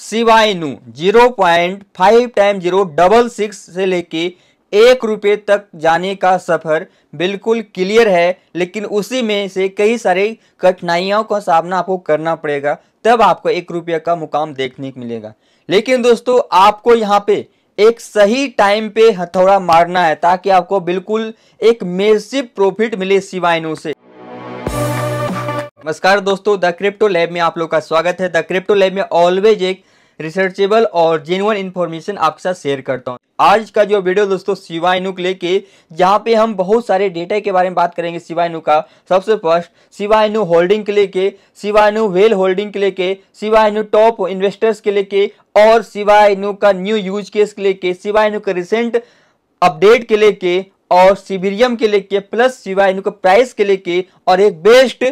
सिवाय zero point five time zero double six से लेके एक रुपये तक जाने का सफ़र बिल्कुल क्लियर है लेकिन उसी में से कई सारे कठिनाइयों का सामना आपको करना पड़ेगा तब आपको एक रुपये का मुकाम देखने को मिलेगा लेकिन दोस्तों आपको यहाँ पे एक सही टाइम पे हथौड़ा मारना है ताकि आपको बिल्कुल एक मेसिव प्रॉफिट मिले सिवायनों से नमस्कार दोस्तों द क्रिप्टो लैब में आप लोग का स्वागत है द क्रिप्टो लैब में ऑलवेज एक रिसर्चेबल और जेनुअन इन्फॉर्मेशन आपके साथ शेयर करता हूँ आज का जो वीडियो दोस्तों सिवाइनुक लेके जहाँ पे हम बहुत सारे डेटा के बारे में बात करेंगे सिवाइनु का सबसे फर्स्ट सिवाइनु होल्डिंग के लेके सिवाइनु वेल होल्डिंग के लेके सिवाइनु टॉप इन्वेस्टर्स के लेके और सिवाइनु का न्यू यूज केस के लेके सिवाइनु का रिसेंट अपडेट के लेके और सिबिरियम के लेके प्लस सिवाइनु का प्राइस के लेके और एक बेस्ट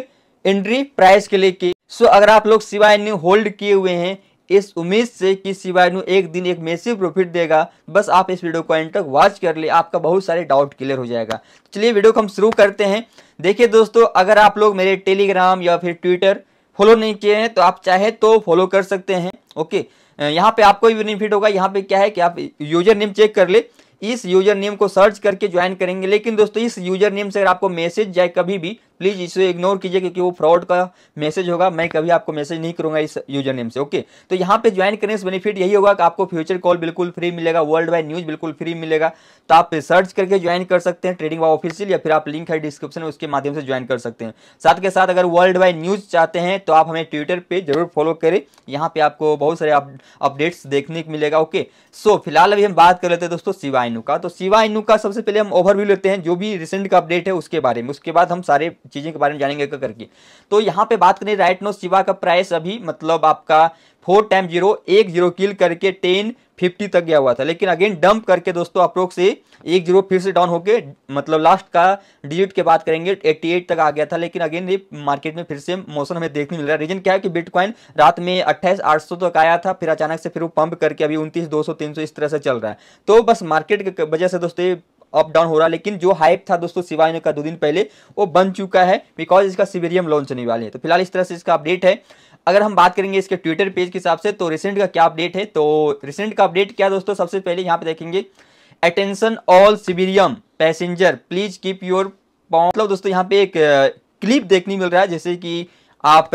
एंट्री प्राइस के लेके सो so, अगर आप लोग सिवाइनु होल्ड किए हुए हैं इस उम्मीद से कि शिवायनु एक दिन एक मैसिव प्रॉफिट देगा बस आप इस वीडियो को एंड तक वॉच कर ले आपका बहुत सारे डाउट क्लियर हो जाएगा तो चलिए वीडियो को हम शुरू करते हैं देखिए दोस्तों अगर आप लोग मेरे टेलीग्राम या फिर ट्विटर फॉलो नहीं किए हैं तो आप चाहे तो फॉलो कर सकते हैं ओके यहाँ पे आपको भी बेनिफिट होगा यहाँ पे क्या है कि आप यूजर नेम चेक कर ले इस यूजर नेम को सर्च करके ज्वाइन करेंगे लेकिन दोस्तों इस यूजर नेम से अगर आपको मैसेज जाए कभी भी प्लीज़ इसे इग्नोर कीजिए क्योंकि वो फ्रॉड का मैसेज होगा मैं कभी आपको मैसेज नहीं करूंगा इस यूजर नेम से ओके तो यहाँ पे ज्वाइन करने से बेनिफिट यही होगा कि आपको फ्यूचर कॉल बिल्कुल फ्री मिलेगा वर्ल्ड वाइड न्यूज़ बिल्कुल फ्री मिलेगा तो आप सर्च करके ज्वाइन कर सकते हैं ट्रेडिंग वा ऑफिशियल या फिर आप लिंक है डिस्क्रिप्शन में उसके माध्यम से ज्वाइन कर सकते हैं साथ के साथ अगर वर्ल्ड वाइड न्यूज़ चाहते हैं तो आप हमें ट्विटर पर जरूर फॉलो करें यहाँ पे आपको बहुत सारे अपडेट्स देखने को मिलेगा ओके सो फिलहाल अभी हम बात कर लेते हैं दोस्तों सिवा इनू का तो सिवा इनू का सबसे पहले हम ओवरव्यू लेते हैं जो भी रिसेंट का अपडेट है उसके बारे में उसके बाद हम सारे चीजें के बारे में जानेंगे कर करके तो यहाँ पे बात करें राइट नो शिवा का प्राइस अभी मतलब आपका फोर टाइम जीरो एक जीरो किल करके टेन फिफ्टी तक गया हुआ था लेकिन अगेन डंप करके दोस्तों अप्रोक्स से एक जीरो फिर से डाउन होके मतलब लास्ट का डिजिट के बात करेंगे 88 तक आ गया था लेकिन अगेन ये मार्केट में फिर से मौसम हमें देखने मिल रहा है रीजन क्या है कि बिटकॉइन रात में अट्ठाईस 28,800 तक आया था फिर अचानक से फिर वो पंप करके अभी उनतीस दो सौ इस तरह से चल रहा है तो बस मार्केट की वजह से दोस्तों अप डाउन हो रहा है लेकिन जो हाइप था दोस्तों सिवाय का दो दिन पहले वो बन चुका है बिकॉज इसका सिवेरियम लॉन्च होने वाले हैं तो फिलहाल इस तरह से इसका अपडेट है अगर हम बात करेंगे इसके ट्विटर पेज के हिसाब से तो रिसेंट का क्या अपडेट है तो रिसेंट का अपडेट क्या दोस्तों सबसे पहले यहाँ पे देखेंगे अटेंशन ऑल सिवेरियम पैसेंजर प्लीज कीप योर मतलब दोस्तों यहाँ पे एक क्लिप देखने मिल रहा है जैसे कि आप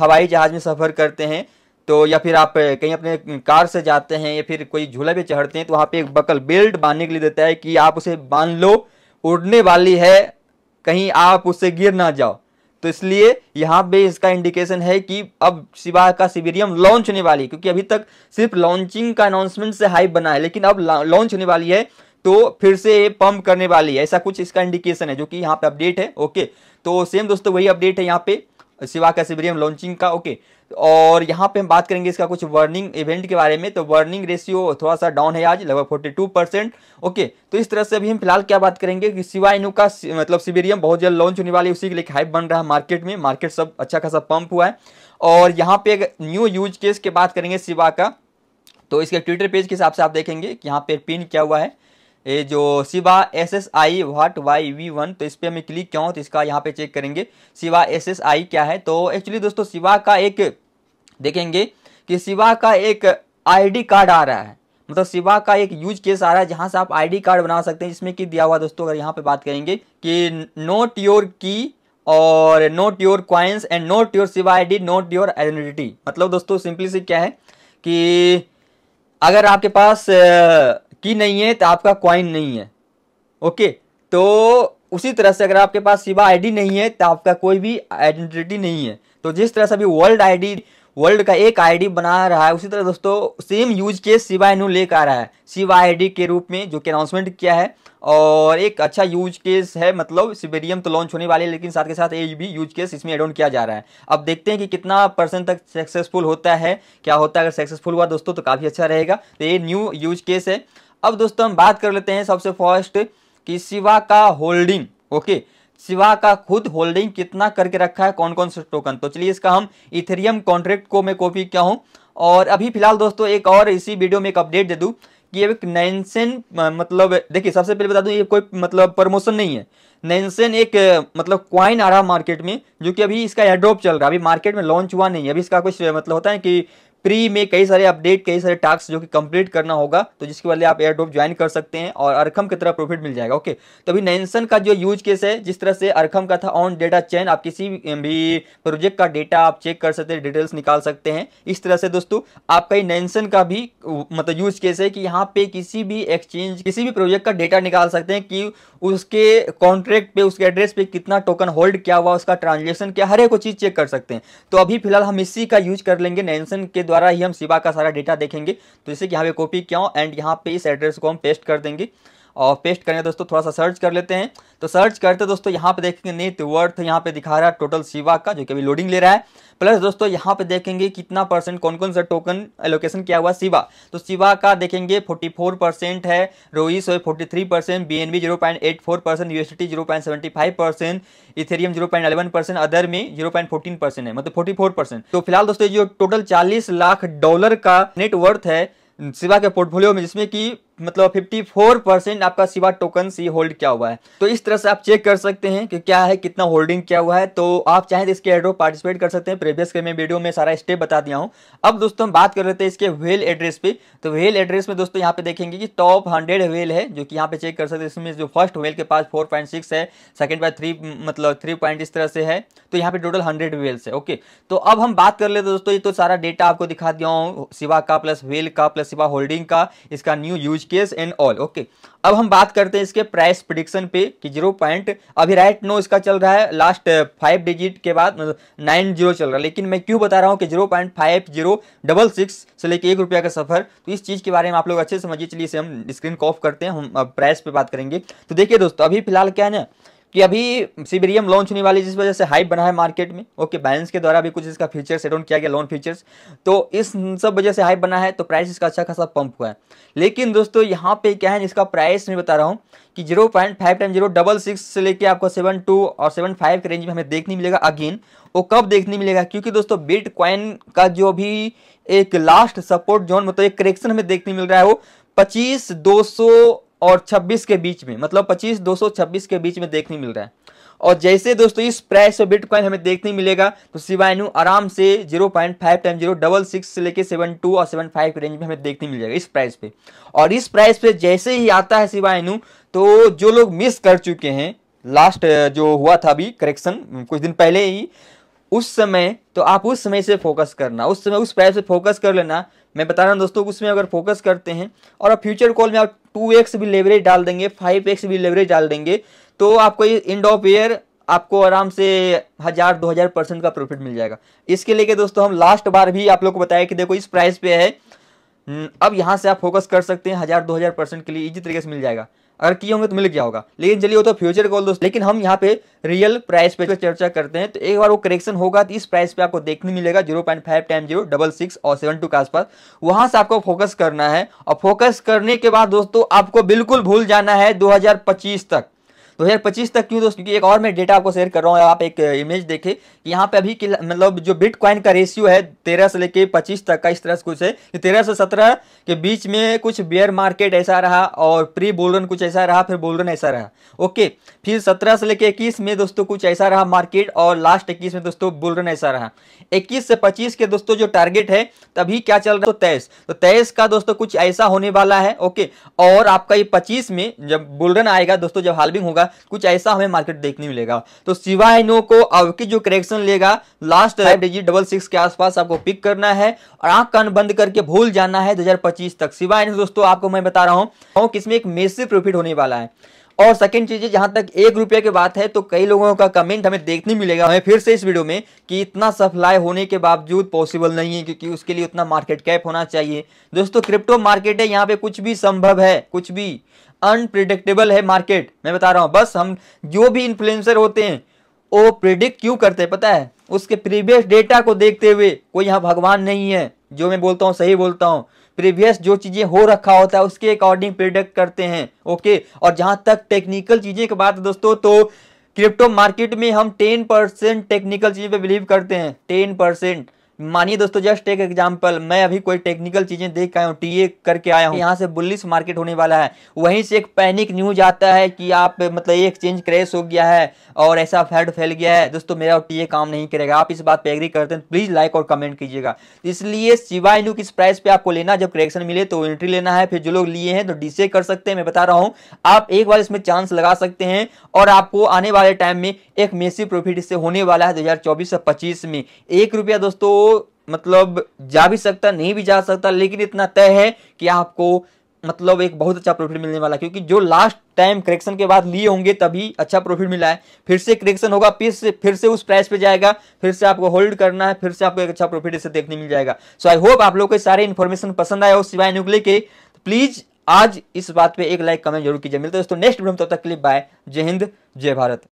हवाई जहाज में सफर करते हैं तो या फिर आप कहीं अपने कार से जाते हैं या फिर कोई झूला भी चढ़ते हैं तो वहाँ पे एक बकल बेल्ट बांधने के लिए देता है कि आप उसे बांध लो उड़ने वाली है कहीं आप उससे गिर ना जाओ तो इसलिए यहाँ पे इसका इंडिकेशन है कि अब शिवा का सिविरियम लॉन्च होने वाली है क्योंकि अभी तक सिर्फ लॉन्चिंग का अनाउंसमेंट से हाइप बना है लेकिन अब लॉन्च होने वाली है तो फिर से ये पंप करने वाली है ऐसा कुछ इसका इंडिकेशन है जो कि यहाँ पे अपडेट है ओके तो सेम दोस्तों वही अपडेट है यहाँ पे शिवा का सिविरियम लॉन्चिंग का ओके और यहाँ पे हम बात करेंगे इसका कुछ वर्निंग इवेंट के बारे में तो वर्निंग रेशियो थोड़ा सा डाउन है आज लगभग फोर्टी टू परसेंट ओके तो इस तरह से अभी हम फिलहाल क्या बात करेंगे कि इनू का मतलब सिबेरियम बहुत जल्द लॉन्च होने वाली है उसी के लिए हाइप बन रहा है मार्केट में मार्केट सब अच्छा खासा पंप हुआ है और यहाँ पे न्यू यूज केस के बात करेंगे सिवा का तो इसके ट्विटर पेज के हिसाब से आप देखेंगे कि यहाँ पे पिन क्या हुआ है ये जो सिवा S S I what Y V one तो इस पर हमें क्लिक क्यों तो इसका यहाँ पे चेक करेंगे सिवा एस एस आई क्या है तो एक्चुअली दोस्तों सिवा का एक देखेंगे कि सिवा का एक आईडी कार्ड आ रहा है मतलब सिवा का एक यूज केस आ रहा है जहाँ से आप आईडी कार्ड बना सकते हैं जिसमें कि दिया हुआ दोस्तों अगर यहाँ पे बात करेंगे कि नोट योर की और not your coins and not your सिवा डी नोट योर आइडेंटिटी मतलब दोस्तों सिंपली से क्या है कि अगर आपके पास की नहीं है तो आपका क्वाइन नहीं है ओके तो उसी तरह से अगर आपके पास सिवा आईडी नहीं है तो आपका कोई भी आइडेंटिटी नहीं है तो जिस तरह से अभी वर्ल्ड आईडी वर्ल्ड का एक आईडी बना रहा है उसी तरह दोस्तों सेम यूज केस सिवा एनू लेकर आ रहा है सिवा आईडी के रूप में जो कि अनाउंसमेंट किया है और एक अच्छा यूज केस है मतलब सिबेरियम तो लॉन्च होने वाले है लेकिन साथ के साथ ये भी यूज केस इसमें एडोन किया जा रहा है अब देखते हैं कि कितना परसेंट तक सक्सेसफुल होता है क्या होता है अगर सक्सेसफुल हुआ दोस्तों तो काफ़ी अच्छा रहेगा तो ये न्यू यूज केस है अब दोस्तों हम बात कर लेते हैं सबसे फर्स्ट कि शिवा का होल्डिंग ओके शिवा का खुद होल्डिंग कितना करके रखा है कौन कौन से टोकन तो चलिए इसका हम इथेरियम कॉन्ट्रैक्ट को मैं कॉपी किया हूँ और अभी फिलहाल दोस्तों एक और इसी वीडियो में एक अपडेट दे दूँ कि एक नैनसेन मतलब देखिए सबसे पहले बता दूं ये कोई मतलब प्रमोशन नहीं है नैनसेन एक मतलब क्वाइन आ रहा मार्केट में जो कि अभी इसका एड्रॉप चल रहा है अभी मार्केट में लॉन्च हुआ नहीं है अभी इसका कुछ मतलब होता है कि प्री में कई सारे अपडेट कई सारे टास्क जो कि कंप्लीट करना होगा तो जिसके बदले आप ड्रॉप ज्वाइन कर सकते हैं और अरखम की तरह प्रॉफिट मिल जाएगा ओके तो अभी नैनसन का जो यूज केस है जिस तरह से अरखम का था ऑन डेटा चैन आप किसी भी प्रोजेक्ट का डेटा आप चेक कर सकते हैं डिटेल्स निकाल सकते हैं इस तरह से दोस्तों आपका नैनसन का भी मतलब यूज केस है कि यहाँ पे किसी भी एक्सचेंज किसी भी प्रोजेक्ट का डेटा निकाल सकते हैं कि उसके कॉन्ट्रैक्ट पे उसके एड्रेस पे कितना टोकन होल्ड किया हुआ उसका ट्रांजेक्शन क्या हर एक चीज़ चेक कर सकते हैं तो अभी फिलहाल हम इसी का यूज कर लेंगे नैनसन के द्वारा ही हम सिवा का सारा डेटा देखेंगे तो जैसे कि यहाँ पे कॉपी क्यों एंड यहाँ पे इस एड्रेस को हम पेस्ट कर देंगे और पेस्ट करेंगे दोस्तों थोड़ा सा सर्च कर लेते हैं तो सर्च करते दोस्तों यहाँ पे देखेंगे नेट वर्थ यहाँ पे दिखा रहा है टोटल सिवा का जो कि अभी लोडिंग ले रहा है प्लस दोस्तों यहाँ पे देखेंगे कितना परसेंट कौन कौन सा टोकन एलोकेशन किया हुआ सिवा तो सिवा का देखेंगे 44 परसेंट है रोई सोए 43 percent B N B zero point eight four percent U S T zero point seventy five percent Ethereum zero point eleven percent other में जीरो पॉइंट फोर्टीन परसेंट है मतलब फोर्टी फोर परसेंट तो फिलहाल दोस्तों जो टोटल चालीस lakh dollar का net worth है सिवा के पोर्टफोलियो में जिसमें कि मतलब 54 परसेंट आपका सिवा टोकन सी होल्ड क्या हुआ है तो इस तरह से आप चेक कर सकते हैं कि क्या है कितना होल्डिंग क्या हुआ है तो आप चाहे तो इसके एड्रो पार्टिसिपेट कर सकते हैं प्रीवियस के मैं वीडियो में सारा स्टेप बता दिया हूं अब दोस्तों हम बात कर रहे थे इसके व्हेल एड्रेस पे तो वेल एड्रेस में दोस्तों यहाँ पे देखेंगे कि टॉप हंड्रेड वेल है जो कि यहाँ पे चेक कर सकते हैं इसमें जो फर्स्ट वेल के पास फोर पॉइंट सिक्स है सेकेंड पर थ्री मतलब थ्री पॉइंट इस तरह से है तो यहाँ पे टोटल हंड्रेड वेल्स है ओके तो अब हम बात कर लेते दोस्तों ये तो सारा डेटा आपको दिखा दिया हूँ सिवा का प्लस वेल का प्लस सिवा होल्डिंग का इसका new use stage and all okay अब हम बात करते हैं इसके प्राइस प्रिडिक्शन पे कि जीरो पॉइंट अभी राइट नो इसका चल रहा है लास्ट फाइव डिजिट के बाद नाइन uh, जीरो चल रहा है लेकिन मैं क्यों बता रहा हूँ कि zero point five zero double six से लेके एक रुपया का सफर तो इस चीज़ के बारे में आप लोग अच्छे समझिए चलिए इसे हम स्क्रीन कॉफ करते हैं हम प्राइस uh, पर बात करेंगे तो देखिए दोस्तों अभी फिलहाल क्या है ना कि अभी सीबीरियम लॉन्च होने वाली जिस वजह से हाइप बना है मार्केट में ओके बैलेंस के द्वारा भी कुछ इसका फीचर्स एड ऑन किया गया लोन फीचर्स तो इस सब वजह से हाइप बना है तो प्राइस इसका अच्छा खासा पंप हुआ है लेकिन दोस्तों यहाँ पे क्या है इसका प्राइस मैं बता रहा हूँ कि zero point five time zero double six से लेकर आपको सेवन टू और सेवन फाइव के रेंज में हमें देखने मिलेगा अगेन वो कब देखने मिलेगा क्योंकि दोस्तों बिट का जो भी एक लास्ट सपोर्ट जोन मतलब एक करेक्शन हमें देखने मिल रहा है वो पच्चीस दो सौ और 26 के बीच में मतलब 25 छब्बीस के बीच में देखने मिल रहा है और जैसे दोस्तों इस प्राइस बिट बिटकॉइन हमें देखने मिलेगा तो सिवायनु आराम से 0.5 टाइम जीरो डबल सिक्स से लेकर सेवन टू और सेवन फाइव के रेंज में हमें देखने मिल जाएगा इस प्राइस पे और इस प्राइस पे जैसे ही आता है सिवाइनू तो जो लोग मिस कर चुके हैं लास्ट जो हुआ था अभी करेक्शन कुछ दिन पहले ही उस समय तो आप उस समय से फोकस करना उस समय उस प्राइस पर फोकस कर लेना मैं बता रहा हूँ दोस्तों उसमें अगर फोकस करते हैं और अब फ्यूचर कॉल में आप टू एक्स भी लेवरेज डाल देंगे फाइव एक्स भी लेवरेज डाल देंगे तो आपको ये इंड ऑफ ईयर आपको आराम से हज़ार दो हज़ार परसेंट का प्रॉफिट मिल जाएगा इसके लेके दोस्तों हम लास्ट बार भी आप लोग को बताया कि देखो इस प्राइस पे है हम्म, अब यहाँ से आप फोकस कर सकते हैं हज़ार दो हज़ार परसेंट के लिए इजी तरीके से मिल जाएगा अगर किए होंगे तो मिल गया होगा लेकिन चलिए वो तो फ्यूचर कॉल दोस्तों लेकिन हम यहाँ पे रियल प्राइस पे चर्चा करते हैं तो एक बार वो करेक्शन होगा तो इस प्राइस पे आपको देखने मिलेगा zero point five time zero double six और सेवन टू के आसपास वहां से आपको फोकस करना है और फोकस करने के बाद दोस्तों आपको बिल्कुल भूल जाना है दो तक पच्चीस तक क्यों दोस्त क्योंकि एक और मैं डेटा आपको शेयर कर रहा हूँ आप एक इमेज देखे कि यहाँ पे अभी मतलब जो बिट क्वाइन का रेशियो है तेरह से लेके पच्चीस तक का इस तरह से कुछ है कि तेरह से सत्रह के बीच में कुछ बियर मार्केट ऐसा रहा और प्री बोलरन कुछ ऐसा रहा फिर बोलरन ऐसा रहा ओके फिर सत्रह से लेके इक्कीस में दोस्तों कुछ ऐसा रहा मार्केट और लास्ट इक्कीस में दोस्तों बोलरन ऐसा रहा इक्कीस से पच्चीस के दोस्तों जो टारगेट है तभी क्या चल रहा है तो तेईस तो तेईस का दोस्तों कुछ ऐसा होने वाला है ओके और आपका ये पच्चीस में जब बोलरन आएगा दोस्तों जब हाल्विंग होगा कुछ ऐसा हमें मार्केट देखने मिलेगा तो सिवाय नो को अब की जो करेक्शन लेगा लास्ट डिजिट डबल सिक्स के आसपास आपको पिक करना है और आंख कान बंद करके भूल जाना है दो तक सिवाय दोस्तों आपको मैं बता रहा हूँ किसमें एक मेसिव प्रॉफिट होने वाला है और सेकंड चीज जहां तक एक रुपये की बात है तो कई लोगों का कमेंट हमें देखने मिलेगा हमें फिर से इस वीडियो में कि इतना सप्लाई होने के बावजूद पॉसिबल नहीं है क्योंकि उसके लिए उतना मार्केट कैप होना चाहिए दोस्तों क्रिप्टो मार्केट है यहाँ पे कुछ भी संभव है कुछ भी अनप्रिडिक्टेबल है मार्केट मैं बता रहा हूँ बस हम जो भी इन्फ्लुएंसर होते हैं वो प्रिडिक्ट क्यों करते हैं पता है उसके प्रीवियस डेटा को देखते हुए कोई यहाँ भगवान नहीं है जो मैं बोलता हूँ सही बोलता हूँ प्रीवियस जो चीज़ें हो रखा होता है उसके अकॉर्डिंग प्रिडक्ट करते हैं ओके और जहाँ तक टेक्निकल चीज़ें की बात है दोस्तों तो क्रिप्टो मार्केट में हम टेन परसेंट टेक्निकल चीज़ पे बिलीव करते हैं टेन परसेंट मानिए दोस्तों जस्ट एक एग्जाम्पल मैं अभी कोई टेक्निकल चीजें देख आया हूँ टीए करके आया हूँ यहाँ से बुलिस मार्केट होने वाला है वहीं से एक पैनिक न्यूज आता है कि आप मतलब एक एक्सचेंज क्रैश हो गया है और ऐसा फैड फैल गया है दोस्तों मेरा और टीए काम नहीं करेगा आप इस बात पर एग्री करते हैं प्लीज लाइक और कमेंट कीजिएगा इसलिए सिवाय न्यू किस प्राइस पे आपको लेना जब करेक्शन मिले तो एंट्री लेना है फिर जो लोग लिए हैं तो डीसे कर सकते हैं मैं बता रहा हूँ आप एक बार इसमें चांस लगा सकते हैं और आपको आने वाले टाइम में एक मेसी प्रॉफिट इससे होने वाला है दो हजार चौबीस से पच्चीस में एक रुपया दोस्तों मतलब जा भी सकता नहीं भी जा सकता लेकिन इतना तय है कि आपको मतलब एक बहुत अच्छा प्रॉफिट मिलने वाला क्योंकि जो लास्ट टाइम करेक्शन के बाद लिए होंगे तभी अच्छा प्रॉफिट मिला है फिर से करेक्शन होगा फिर से फिर से उस प्राइस पे जाएगा फिर से आपको होल्ड करना है फिर से आपको एक अच्छा प्रॉफिट इसे देखने मिल जाएगा सो आई होप आप लोग को सारे इन्फॉर्मेशन पसंद आया हो सिवाय न्यूक्ले के प्लीज़ तो आज इस बात पर एक लाइक कमेंट जरूर कीजिए मिलते दोस्तों नेक्स्ट वीडियो में तब तक के लिए बाय जय हिंद जय भारत